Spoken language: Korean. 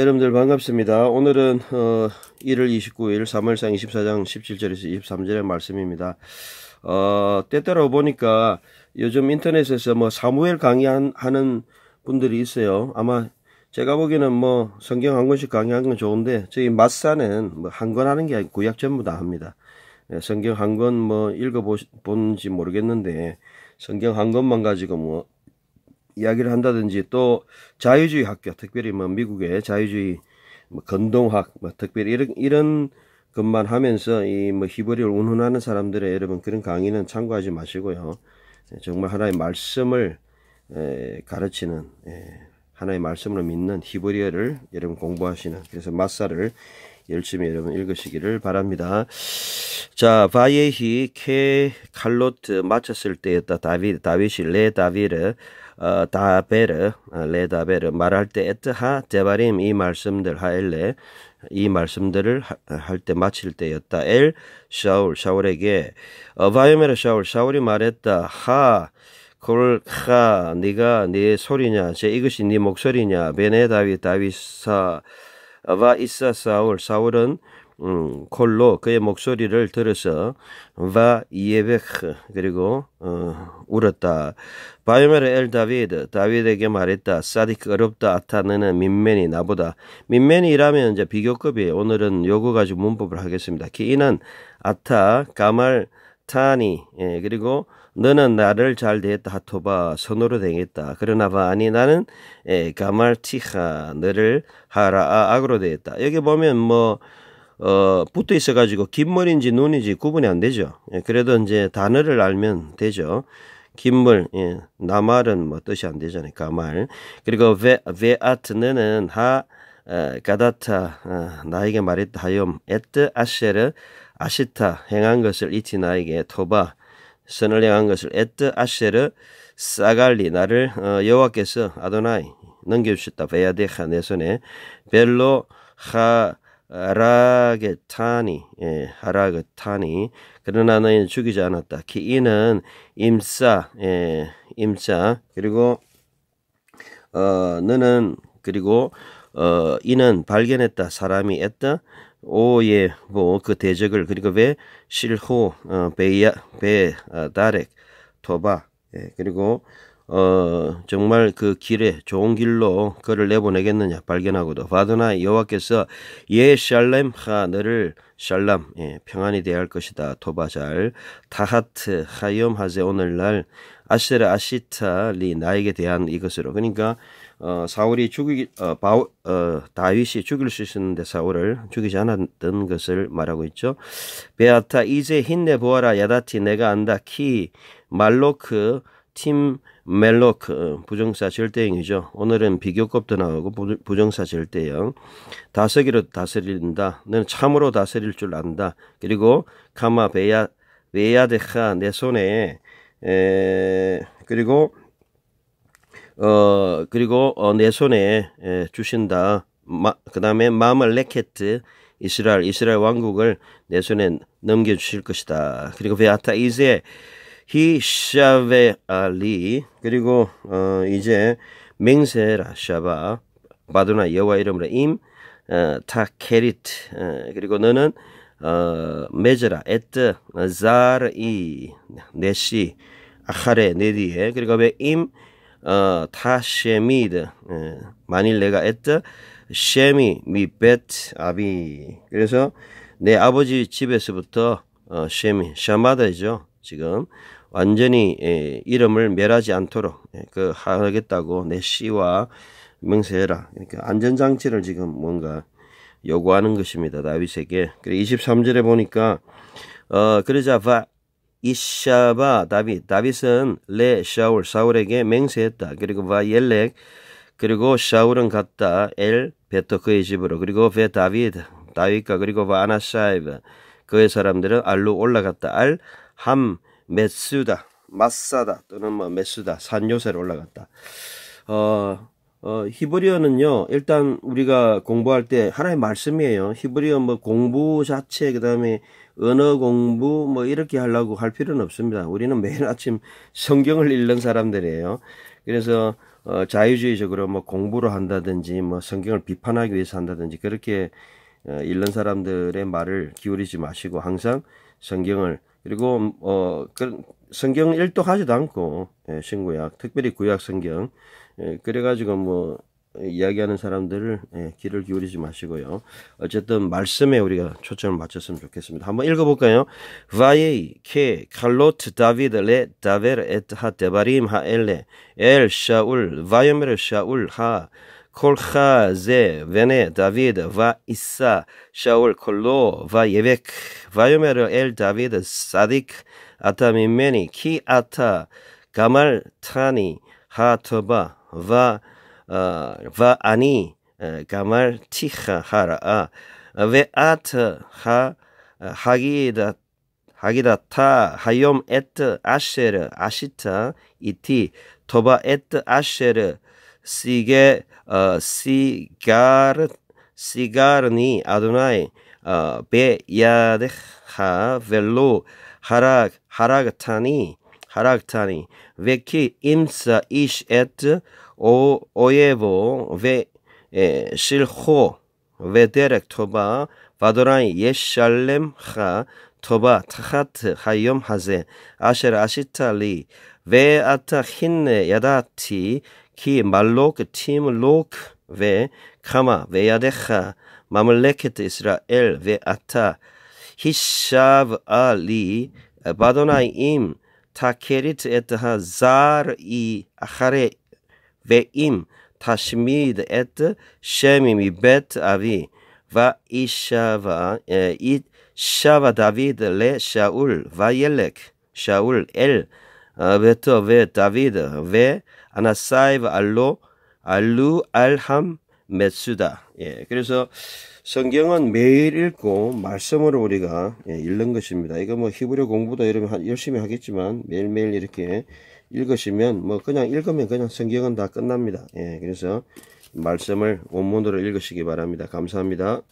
여러분들 반갑습니다. 오늘은 어, 1월 29일 3월상 24장 17절에서 23절의 말씀입니다. 어, 때때로 보니까 요즘 인터넷에서 뭐 사무엘 강의하는 분들이 있어요. 아마 제가 보기에는 뭐 성경 한 권씩 강의하는 건 좋은데 저희 맛사는 뭐한권 하는 게 아니고 구약 전부 다 합니다. 예, 성경 한 권 뭐 읽어본지 모르겠는데 성경 한 권만 가지고 뭐 이야기를 한다든지 또 자유주의 학교 특별히 뭐 미국의 자유주의 뭐 건동학 뭐 특별히 이런 이런 것만 하면서 이 뭐 히브리를 운운하는 사람들의 여러분 그런 강의는 참고하지 마시고요 예, 정말 하나의 말씀을 에, 가르치는 에, 예, 하나의 말씀으로 믿는 히브리어를 여러분 공부하시는 그래서 마사를 열심히 여러분 읽으시기를 바랍니다. 자, 바예히 케 칼로트 맞췄을 때였다. 다윗 다윗이 레 다비르 어, 다베르 어, 레 다베르 말할 때 에트하 데바림 이 말씀들 하엘레 이 말씀들을 할 때 마칠 때였다. 엘 샤울 샤울에게 어바이메르 샤울 샤울이 말했다. 하콜카 네가 네 소리냐 제 이것이 네 목소리냐 베네 다윗 다윗사 와이사 사울 사울은 음, 콜로 그의 목소리를 들어서 와 이에베크 그리고 어, 울었다. 바이메르 엘 다비드 다비에게 말했다. 사디크 어렵다 아타너는 민맨이 나보다 민맨이라면 이제 비교급이 오늘은 요거 가지고 문법을 하겠습니다. 기인은 아타 가말 타니 예, 그리고 너는 나를 잘 대했다 하토바 선으로 대했다 그러나 바 아니 나는 예, 가말티하 너를 하라 아, 악으로 대했다 여기 보면 뭐 어, 붙어 있어가지고 긴 머리인지 눈인지 구분이 안 되죠 예, 그래도 이제 단어를 알면 되죠 긴물, 예, 나말은 뭐 뜻이 안 되잖아요. 가말. 그리고 베, 베아트는 하, 에, 어, 가다타, 어, 나에게 말했다 하염, 에트 아셰르, 아시타 행한 것을 이티나에게 토바 선을 행한 것을 에트 아세르 사갈리 나를 어, 여호와께서 아도나이 넘겨주셨다 베야데카 내 손에 벨로 하 하라게타니 예, 하라게타니 그러나 너희는 죽이지 않았다 키 이는 임사 예, 임사 그리고 어 너는 그리고 어 이는 발견했다 사람이 했다 오예 뭐그 대적을 그리고 왜 실호 어, 베야 베 어, 다렉 토바 예, 그리고 어 정말 그 길에 좋은 길로 그를 내보내겠느냐 발견하고도 바드나 여호와께서 예 샬렘 하 너를 샬람 예, 평안히 대할 것이다 토바잘 타하트 하염 하세 오늘날 아세라 아시타 리 나에게 대한 이것으로 그러니까 어, 사울이 죽이 어, 바오, 어, 다윗이 죽일 수 있었는데 사울을 죽이지 않았던 것을 말하고 있죠. 베아타 이제 힘내 보아라 야다티 내가 안다 키 말로크 그팀 멜로크 어, 부정사 절대형이죠. 오늘은 비교급도 나오고 부정사 절대형. 다스기로 다스린다. 너는 참으로 다스릴 줄 안다. 그리고 카마 베야 베야데카 내 손에 에 그리고 어 그리고 어, 내 손에 에, 주신다. 마, 그다음에 마음을 레케트 이스라엘 이스라엘 왕국을 내 손에 넘겨 주실 것이다. 그리고 베아타 이제 히샤베 알리 그리고 어, 이제 맹세라 샤바 바두나 여호와 이름으로 임 어, 타케리트 어, 그리고 너는 어, 메제라 에트 자르이 네시 아하레 네디에 그리고 왜임 어, 타셰미드 어, 만일 내가 에트 셰미 미베트 아비 그래서 내 아버지 집에서부터 어, 셰미 샤마다이죠 지금 완전히 예, 이름을 멸하지 않도록 예, 그 하겠다고 내 씨와 맹세해라. 이렇게 안전장치를 지금 뭔가 요구하는 것입니다. 다윗에게. 그리고 23절에 보니까 어 그러자 바 이샤바 다윗 다윗은 레 샤울 사울에게 맹세했다. 그리고 바 옐렉 그리고 샤울은 갔다 엘 베토 그의 집으로 그리고 베 다윗 다윗과 그리고 바아나사이브 그의 사람들은 알로 올라갔다 알 함 메스다 마사다 또는 뭐 메스다 산 요새로 올라갔다. 어, 어, 히브리어는요, 일단 우리가 공부할 때 하나의 말씀이에요. 히브리어 뭐 공부 자체, 그 다음에 언어 공부 뭐 이렇게 하려고 할 필요는 없습니다. 우리는 매일 아침 성경을 읽는 사람들이에요. 그래서 어, 자유주의적으로 뭐 공부를 한다든지 뭐 성경을 비판하기 위해서 한다든지 그렇게 어, 읽는 사람들의 말을 기울이지 마시고 항상 성경을 그리고 어 성경 일도하지도 않고 예, 신구약 특별히 구약 성경 예, 그래가지고 뭐 어, 이야기하는 사람들을 예, 귀를 기울이지 마시고요. 어쨌든 말씀에 우리가 초점을 맞췄으면 좋겠습니다. 한번 읽어볼까요? Vaye que Carlot David le daver et ha t e b a קולך זה בנה דוד ויישא שאול קולו ויבק ויאמר אל דוד צדיק אתה ממני כי אתה גמלתני הטובה ואני גמלתיך הרעה ואת הגידת הגידתה היום את אשר עשית איתי טובה את אשר シげ、しがる、しがるにアどない、べやではべろ、はら、はらがたに、はらがたに、べき、いんさいしえっ、お、おえオエボ、るェ、シルホ、とェデレクトバ、しドれイ、は、シャレムハ、トバ、タハ ו ハ הזה, אשר ע ש י シタリ、ואתה הנה ידעתי כי מלוק תמלוק וקמה וידיך ממלכת ישראל ואתה הישבעה לי באדוני אם תקרית את הזר היא אחרי ואם תשמיד את שמי מבית אבי וישב דוד לשאול וילק שאול אל ביתו ודוד ו 하나사이브 알로 알루 알함 메수다 예, 그래서 성경은 매일 읽고 말씀으로 우리가 예, 읽는 것입니다. 이거 뭐 히브리 어 공부도 이러면 열심히 하겠지만 매일매일 이렇게 읽으시면 뭐 그냥 읽으면 그냥 성경은 다 끝납니다. 예, 그래서 말씀을 원문으로 읽으시기 바랍니다. 감사합니다.